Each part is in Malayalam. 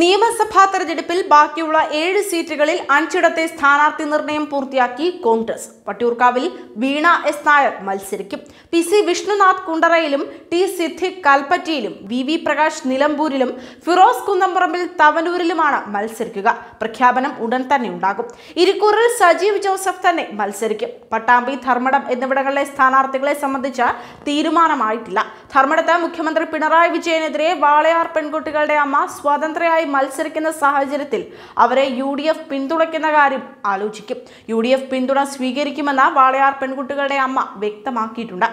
നിയമസഭാ തെരഞ്ഞെടുപ്പിൽ ബാക്കിയുള്ള ഏഴ് സീറ്റുകളിൽ അഞ്ചിടത്തെ സ്ഥാനാർത്ഥി നിർണയം പൂർത്തിയാക്കി കോൺഗ്രസ് പട്ടൂർക്കാവിൽ വീണ എസ് നായർ മത്സരിക്കും പി സി വിഷ്ണുനാഥ് കുണ്ടറയിലും ടി സിദ്ദിഖ് കൽപ്പറ്റയിലും വി വി പ്രകാശ് നിലമ്പൂരിലും ഫിറോസ് കുന്നംപറമ്പിൽ തവനൂരിലുമാണ് മത്സരിക്കുക പ്രഖ്യാപനം ഉടൻ തന്നെ ഉണ്ടാകും ഇരിക്കൂറിൽ സജീവ് ജോസഫ് തന്നെ മത്സരിക്കും പട്ടാമ്പി ധർമ്മടം എന്നിവിടങ്ങളിലെ സ്ഥാനാർത്ഥികളെ സംബന്ധിച്ച തീരുമാനമായിട്ടില്ല ധർമ്മടത്ത് മുഖ്യമന്ത്രി പിണറായി വിജയനെതിരെ വാളയാർ പെൺകുട്ടികളുടെ അമ്മ സ്വാതന്ത്ര്യ സ്ഥാനാർത്ഥിയായി മത്സരിക്കുന്ന സാഹചര്യത്തിൽ അവരെ യു ഡി എഫ് പിന്തുണയ്ക്കുന്ന കാര്യം ആലോചിക്കും യു ഡി എഫ് പിന്തുണ സ്വീകരിക്കുമെന്ന് വാളയാർ പെൺകുട്ടികളുടെ അമ്മ വ്യക്തമാക്കിയിട്ടുണ്ട്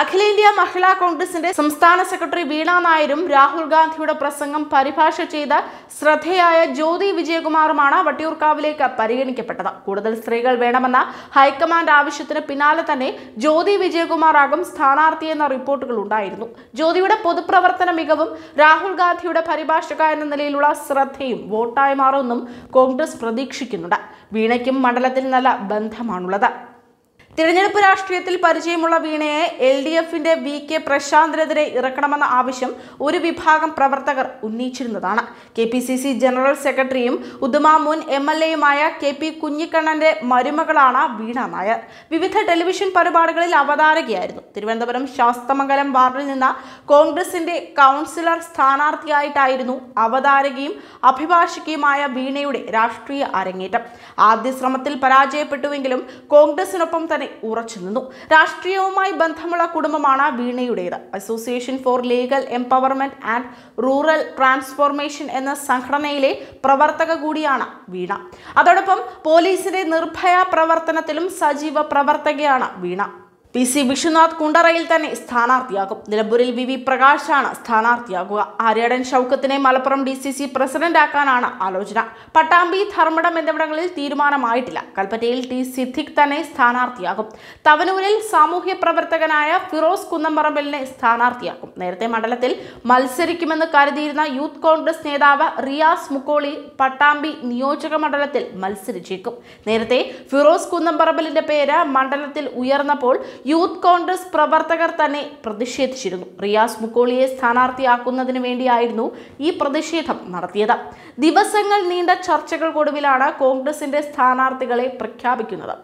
അഖിലേന്ത്യാ മഹിളാ കോൺഗ്രസിന്റെ സംസ്ഥാന സെക്രട്ടറി വീണ നായരും രാഹുൽ ഗാന്ധിയുടെ പ്രസംഗം പരിഭാഷ ചെയ്ത ശ്രദ്ധയായ ജ്യോതി വിജയകുമാറുമാണ് വട്ടിയൂർക്കാവിലേക്ക് പരിഗണിക്കപ്പെട്ടത് കൂടുതൽ സ്ത്രീകൾ വേണമെന്ന ഹൈക്കമാൻഡ് ആവശ്യത്തിന് പിന്നാലെ തന്നെ ജ്യോതി വിജയകുമാറാകും സ്ഥാനാർത്ഥിയെന്ന റിപ്പോർട്ടുകൾ ഉണ്ടായിരുന്നു ജ്യോതിയുടെ പൊതുപ്രവർത്തന മികവും രാഹുൽ ഗാന്ധിയുടെ പരിഭാഷക എന്ന നിലയിലുള്ള ശ്രദ്ധയും വോട്ടായി മാറുമെന്നും കോൺഗ്രസ് പ്രതീക്ഷിക്കുന്നുണ്ട് വീണയ്ക്കും മണ്ഡലത്തിൽ നല്ല ബന്ധമാണുള്ളത് തിരഞ്ഞെടുപ്പ് രാഷ്ട്രീയത്തിൽ പരിചയമുള്ള വീണയെ എൽ ഡി എഫിന്റെ വി കെ പ്രശാന്തിനെതിരെ ഇറക്കണമെന്ന ആവശ്യം ഒരു വിഭാഗം പ്രവർത്തകർ ഉന്നയിച്ചിരുന്നതാണ് K P C C general സെക്രട്ടറിയും ഉദുമ മുൻ എം എൽ എയുമായ കെ പി കുഞ്ഞിക്കണ്ണന്റെ മരുമകളാണ് വീണ നായർ വിവിധ ടെലിവിഷൻ പരിപാടികളിൽ അവതാരകയായിരുന്നു തിരുവനന്തപുരം ശാസ്തമംഗലം വാർഡിൽ നിന്ന് കോൺഗ്രസിന്റെ കൗൺസിലർ സ്ഥാനാർത്ഥിയായിട്ടായിരുന്നു അവതാരകയും അഭിഭാഷകയുമായ വീണയുടെ രാഷ്ട്രീയ അരങ്ങേറ്റം ആദ്യ ശ്രമത്തിൽ പരാജയപ്പെട്ടുവെങ്കിലും കോൺഗ്രസിനൊപ്പം തന്നെ മന്ത്രി ഉറച്ചുനിന്നു രാഷ്ട്രീയവുമായി ബന്ധമുള്ള കുടുംബമാണ് വീണയുടേത് association for legal empowerment and rural transformation എന്ന സംഘടനയിലെ പ്രവർത്തക കൂടിയാണ് വീണ അതോടൊപ്പം പോലീസിന്റെ നിർഭയ പ്രവർത്തനത്തിലും സജീവ പ്രവർത്തകയാണ് വീണ പി സി വിഷ്ണുനാഥ് കുണ്ടറയിൽ തന്നെ സ്ഥാനാർത്ഥിയാകും നിലമ്പൂരിൽ വി വി പ്രകാശാണ് സ്ഥാനാർത്ഥിയാകുക ആര്യാടൻ ഷൗക്കത്തിനെ മലപ്പുറം ഡി സി സി പ്രസിഡന്റാക്കാനാണ് ആലോചന പട്ടാമ്പി ധർമ്മടം എന്നിവിടങ്ങളിൽ തീരുമാനമായിട്ടില്ല കൽപ്പറ്റയിൽ ടി സിദ്ദിഖ് തന്നെ സ്ഥാനാർത്ഥിയാകും തവനൂരിൽ സാമൂഹ്യ പ്രവർത്തകനായ ഫിറോസ് കുന്നംപറമ്പലിനെ സ്ഥാനാർത്ഥിയാക്കും നേരത്തെ മണ്ഡലത്തിൽ മത്സരിക്കുമെന്ന് കരുതിയിരുന്ന യൂത്ത് കോൺഗ്രസ് നേതാവ് റിയാസ് മുക്കോളി പട്ടാമ്പി നിയോജക മണ്ഡലത്തിൽ മത്സരിച്ചേക്കും നേരത്തെ ഫിറോസ് കുന്നംപറമ്പലിന്റെ പേര് മണ്ഡലത്തിൽ ഉയർന്നപ്പോൾ യൂത്ത് കോൺഗ്രസ് പ്രവർത്തകർ തന്നെ പ്രതിഷേധിച്ചിരുന്നു റിയാസ് മുക്കോളിയെ സ്ഥാനാർത്ഥിയാക്കുന്നതിന് വേണ്ടിയായിരുന്നു ഈ പ്രതിഷേധം നടത്തിയത് ദിവസങ്ങൾ നീണ്ട ചർച്ചകൾക്കൊടുവിലാണ് കോൺഗ്രസിന്റെ സ്ഥാനാർത്ഥികളെ പ്രഖ്യാപിക്കുന്നത്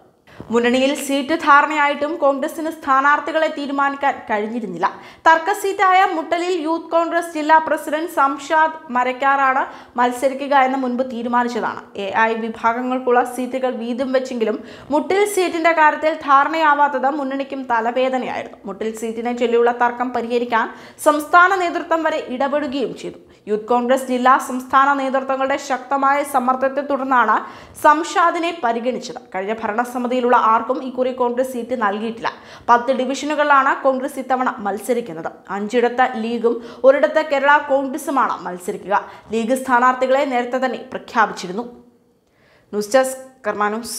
മുന്നണിയിൽ സീറ്റ് ധാരണയായിട്ടും കോൺഗ്രസിന് സ്ഥാനാർത്ഥികളെ തീരുമാനിക്കാൻ കഴിഞ്ഞിരുന്നില്ല തർക്ക സീറ്റായ മുട്ടലിൽ യൂത്ത് കോൺഗ്രസ് ജില്ലാ പ്രസിഡന്റ് സംഷാദ് മരക്കാറാണ് മത്സരിക്കുക എന്ന് മുൻപ് തീരുമാനിച്ചതാണ് എ ഐ വിഭാഗങ്ങൾക്കുള്ള സീറ്റുകൾ വീതം വെച്ചെങ്കിലും മുട്ടിൽ സീറ്റിന്റെ കാര്യത്തിൽ ധാരണയാവാത്തത് മുന്നണിക്കും തലവേദനയായിരുന്നു മുട്ടിൽ സീറ്റിനെ ചൊല്ലിയുള്ള തർക്കം പരിഹരിക്കാൻ സംസ്ഥാന നേതൃത്വം വരെ ഇടപെടുകയും ചെയ്തു യൂത്ത് കോൺഗ്രസ് ജില്ലാ സംസ്ഥാന നേതൃത്വങ്ങളുടെ ശക്തമായ സമ്മർദ്ദത്തെ തുടർന്നാണ് സംഷാദിനെ പരിഗണിച്ചത് കഴിഞ്ഞ ഭരണസമിതിയിലുള്ള ഉൾപ്പെടെയുള്ള ആർക്കും ഇക്കുറി കോൺഗ്രസ് സീറ്റ് നൽകിയിട്ടില്ല പത്ത് ഡിവിഷനുകളിലാണ് കോൺഗ്രസ് ഇത്തവണ മത്സരിക്കുന്നത് അഞ്ചിടത്ത് ലീഗും ഒരിടത്ത് കേരള കോൺഗ്രസുമാണ് മത്സരിക്കുക ലീഗ് സ്ഥാനാർത്ഥികളെ നേരത്തെ തന്നെ പ്രഖ്യാപിച്ചിരുന്നു ന്യൂസ് ഡെസ്ക് കർമാനൂസ്